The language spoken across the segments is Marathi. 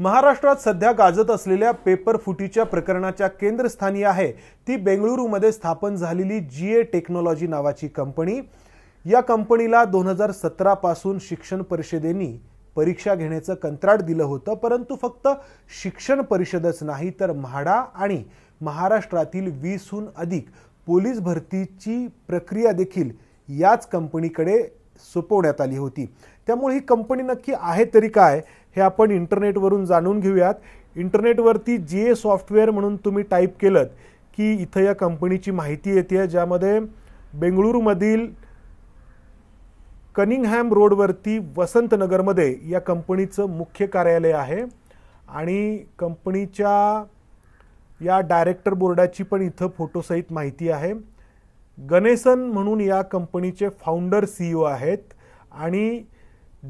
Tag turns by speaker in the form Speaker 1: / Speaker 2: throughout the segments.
Speaker 1: महाराष्ट्रात सध्या गाजत असलेल्या पेपर फुटीच्या प्रकरणाच्या केंद्रस्थानी आहे ती बेंगळुरूमध्ये स्थापन झालेली जी ए टेक्नॉलॉजी नावाची कंपनी या कंपनीला दोन हजार सतरापासून शिक्षण परिषदेनी परीक्षा घेण्याचं कंत्राट दिलं होतं परंतु फक्त शिक्षण परिषदच नाही तर म्हाडा आणि महाराष्ट्रातील वीसहून अधिक पोलीस भरतीची प्रक्रिया देखील याच कंपनीकडे सोपवण्यात आली होती त्यामुळे ही कंपनी नक्की आहे तरी काय हे आपण इंटरनेटवरून जाणून घेऊयात इंटरनेटवरती जी ए सॉफ्टवेअर म्हणून तुम्ही टाईप केलं की इथं या कंपनीची माहिती येते आहे ज्यामध्ये बेंगळुरूमधील कनिंगहॅम रोडवरती वसंतनगरमध्ये या कंपनीचं मुख्य कार्यालय आहे आणि कंपनीच्या या डायरेक्टर बोर्डाची पण इथं फोटोसहित माहिती आहे गणेशन म्हणून या कंपनीचे फाउंडर सीईओ e आहेत आणि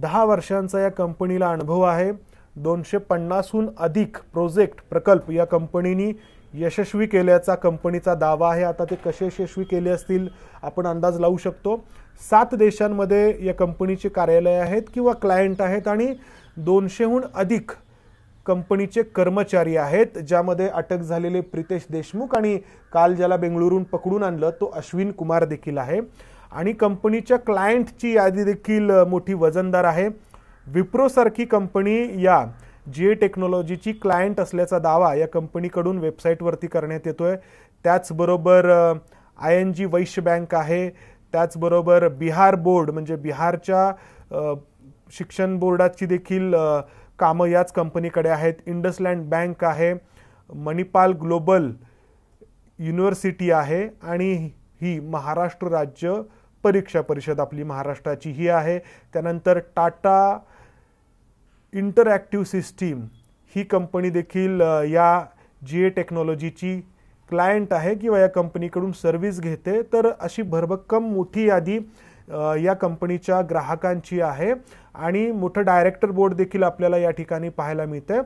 Speaker 1: दहा वर्षांचा या कंपनीला अनुभव आहे दोनशे पन्नासहून अधिक प्रोजेक्ट प्रकल्प या कंपनीनी यशस्वी केल्याचा कंपनीचा दावा आहे आता ते कसे यशस्वी केले असतील आपण अंदाज लावू शकतो सात देशांमध्ये या कंपनीचे कार्यालय आहेत किंवा क्लायंट आहेत आणि दोनशेहून अधिक कंपनीचे कर्मचारी आहेत ज्यामध्ये अटक झालेले प्रितेश देशमुख आणि काल ज्याला बेंगळुरून पकडून आणलं तो अश्विन कुमार देखील आहे आणि कंपनीच्या क्लायंटची यादी देखील मोठी वजनदार आहे विप्रोसारखी कंपनी या जे टेक्नॉलॉजीची क्लायंट असल्याचा दावा या कंपनीकडून वेबसाईटवरती करण्यात येतो आहे त्याचबरोबर I N G Vysya bank आहे त्याचबरोबर बिहार बोर्ड म्हणजे बिहारच्या शिक्षण बोर्डाची देखील कामं याच कंपनीकडे आहेत इंडसलँड बँक आहे मणिपाल ग्लोबल युनिव्हर्सिटी आहे आणि ही महाराष्ट्र राज्य परीक्षा परिषद आपली महाराष्ट्राची ही आहे त्यानंतर टाटा इंटरॲक्टिव्ह सिस्टीम ही कंपनी देखील या जी ए टेक्नॉलॉजीची क्लायंट आहे किंवा या कंपनीकडून सर्व्हिस घेते तर अशी भरभक्कम मोठी यादी या कंपनीच्या ग्राहकांची आहे आणि मोठं डायरेक्टर बोर्ड देखील आपल्याला या ठिकाणी पाहायला मिळतंय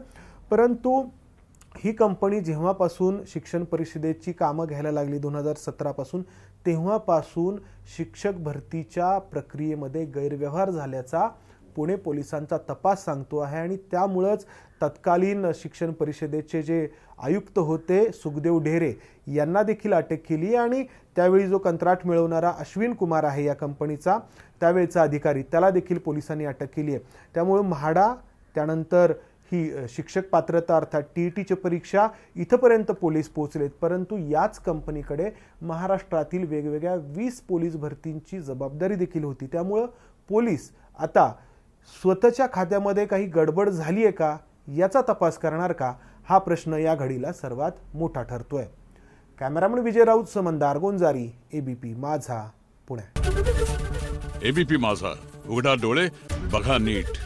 Speaker 1: परंतु ही कंपनी जेव्हापासून शिक्षण परिषदेची कामं घ्यायला लागली दोन हजार सतरापासून तेव्हापासून शिक्षक भरतीच्या प्रक्रियेमध्ये गैरव्यवहार झाल्याचा पुणे पोलिसांचा तपास सांगतो आहे आणि त्यामुळंच तत्कालीन शिक्षण परिषदेचे जे आयुक्त होते सुखदेव ढेरे यांना देखील अटक केली आणि त्यावेळी जो कंत्राट मिळवणारा अश्विन कुमार आहे या कंपनीचा त्यावेळचा अधिकारी त्याला देखील पोलिसांनी अटक केली आहे त्यामुळे म्हाडा त्यानंतर ही शिक्षक पात्रता अर्थात टी ई टीची परीक्षा इथंपर्यंत पोलीस पोहोचलेत परंतु याच कंपनीकडे महाराष्ट्रातील वेगवेगळ्या वीस पोलीस भरतींची जबाबदारी देखील होती त्यामुळं पोलीस आता स्वतःच्या खात्यामध्ये काही गडबड झाली आहे का याचा तपास करणार का हा प्रश्न या घडीला सर्वात मोठा ठरतोय cameraman Vijay Raut Samandar Gonjari ABP Majha Pune ABP माझा उघडा डोळे बघा नीट